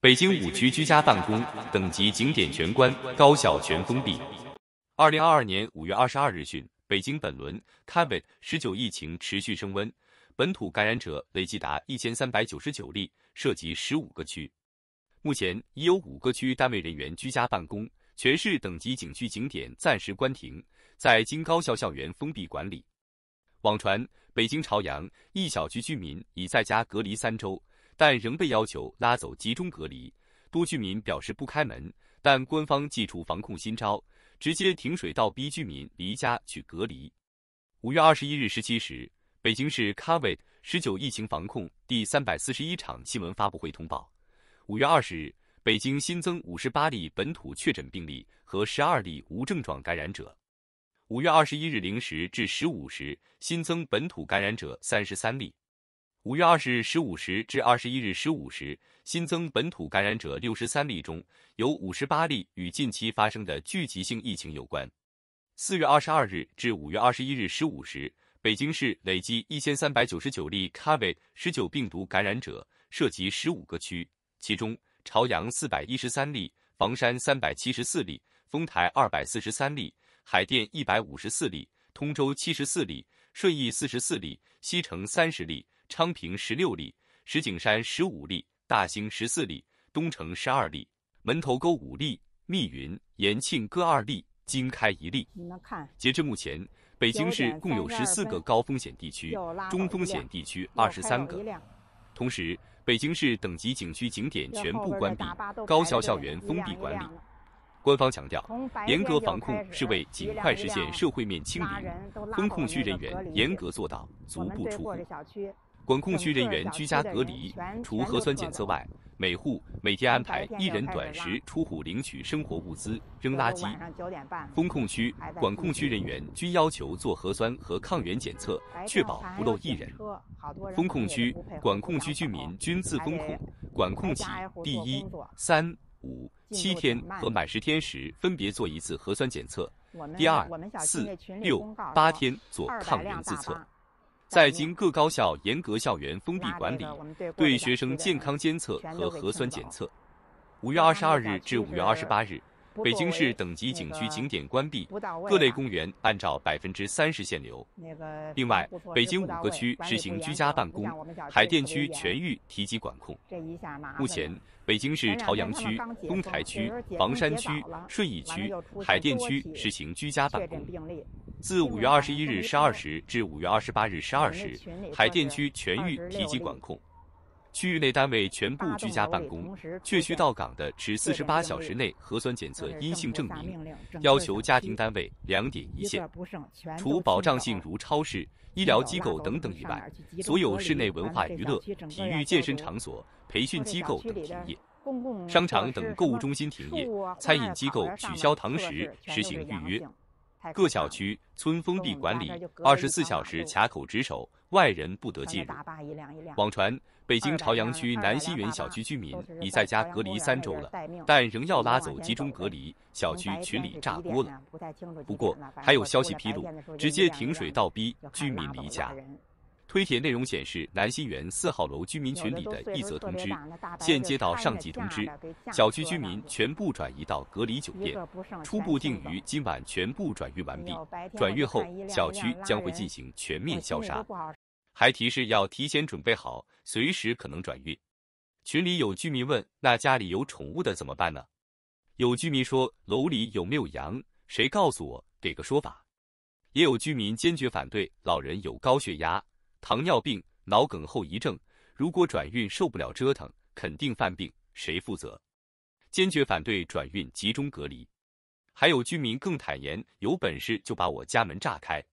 北京五区居家办公，等级景点全关，高校全封闭。二零二二年五月二十二日讯，北京本轮 COVID-19 疫情持续升温，本土感染者累计达一千三百九十九例，涉及十五个区。目前已有五个区单位人员居家办公，全市等级景区景点暂时关停，在京高校校园封闭管理。网传北京朝阳一小区居民已在家隔离三周。但仍被要求拉走集中隔离，多居民表示不开门，但官方祭出防控新招，直接停水到逼居民离家去隔离。五月二十一日十七时，北京市 COVID 十九疫情防控第三百四十一场新闻发布会通报：五月二十日北京新增五十八例本土确诊病例和十二例无症状感染者。五月二十一日零时至十五时，新增本土感染者三十三例。五月二十日十五时至二十一日十五时，新增本土感染者六十三例，中有五十八例与近期发生的聚集性疫情有关。四月二十二日至五月二十一日十五时，北京市累计一千三百九十九例 c o v i d 十九病毒感染者，涉及十五个区，其中朝阳四百一十三例，房山三百七十四例，丰台二百四十三例，海淀一百五十四例，通州七十四例，顺义四十四例，西城三十例。昌平十六例，石景山十五例，大兴十四例，东城十二例，门头沟五例，密云、延庆各二例，经开一例。你们看，截至目前，北京市共有十四个高风险地区，中风险地区二十三个。同时，北京市等级景区景点全部关闭，高校校园封闭管理。官方强调，严格防控是为尽快实现社会面清零，封控区人员严格做到足不出户。管控区人员居家隔离，除核酸检测外，每户每天安排一人短时出户领取生活物资、扔垃圾。封控区管控区人员均要求做核酸和抗原检测，确保不漏一人。封控区管控区居民均自封控，管控起第一、三、五、七天和满十天时分别做一次核酸检测，第二、四、六、八天做抗原自测。在京各高校严格校园封闭管理，对学生健康监测和核酸检测。五月二十二日至五月二十八日。北京市等级景区景点关闭，各类公园按照百分之三十限流。另外，北京五个区实行居家办公，海淀区全域提及管控。目前，北京市朝阳区、东台区、房山区、顺义区、海淀区实行居家办公。自五月二十一日十二时至五月二十八日十二时，海淀区全域提及管控。区域内单位全部居家办公，确需到岗的持四十八小时内核酸检测阴性证明。要求家庭单位两点一线。除保障性如超市、医疗机构等等以外，所有室内文化娱乐、体育健身场所、培训机构等停业。商场等购物中心停业，餐饮机构取消堂食，实行预约。各小区、村封闭管理，二十四小时卡口值守，外人不得进入。网传北京朝阳区南西园小区居民已在家隔离三周了，但仍要拉走集中隔离，小区群里炸锅了。不过还有消息披露，直接停水倒逼居民离家。推帖内容显示，南新园四号楼居民群里的一则通知：现接到上级通知，小区居民全部转移到隔离酒店，初步定于今晚全部转运完毕。转运后，小区将会进行全面消杀。还提示要提前准备好，随时可能转运。群里有居民问：“那家里有宠物的怎么办呢？”有居民说：“楼里有没有羊？谁告诉我，给个说法。”也有居民坚决反对：“老人有高血压。”糖尿病、脑梗后遗症，如果转运受不了折腾，肯定犯病，谁负责？坚决反对转运集中隔离。还有居民更坦言，有本事就把我家门炸开。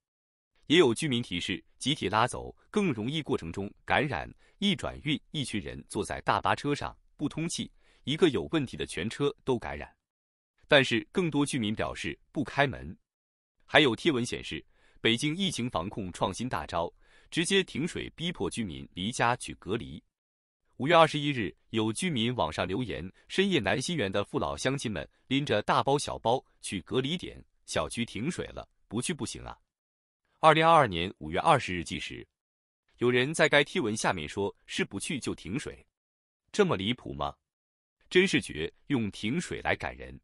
也有居民提示，集体拉走更容易，过程中感染。一转运，一群人坐在大巴车上不通气，一个有问题的，全车都感染。但是更多居民表示不开门。还有贴文显示，北京疫情防控创新大招。直接停水逼迫居民离家去隔离。五月二十一日，有居民网上留言：深夜南新园的父老乡亲们拎着大包小包去隔离点，小区停水了，不去不行啊。二零二二年五月二十日计时，有人在该贴文下面说：“是不去就停水，这么离谱吗？真是绝，用停水来赶人。”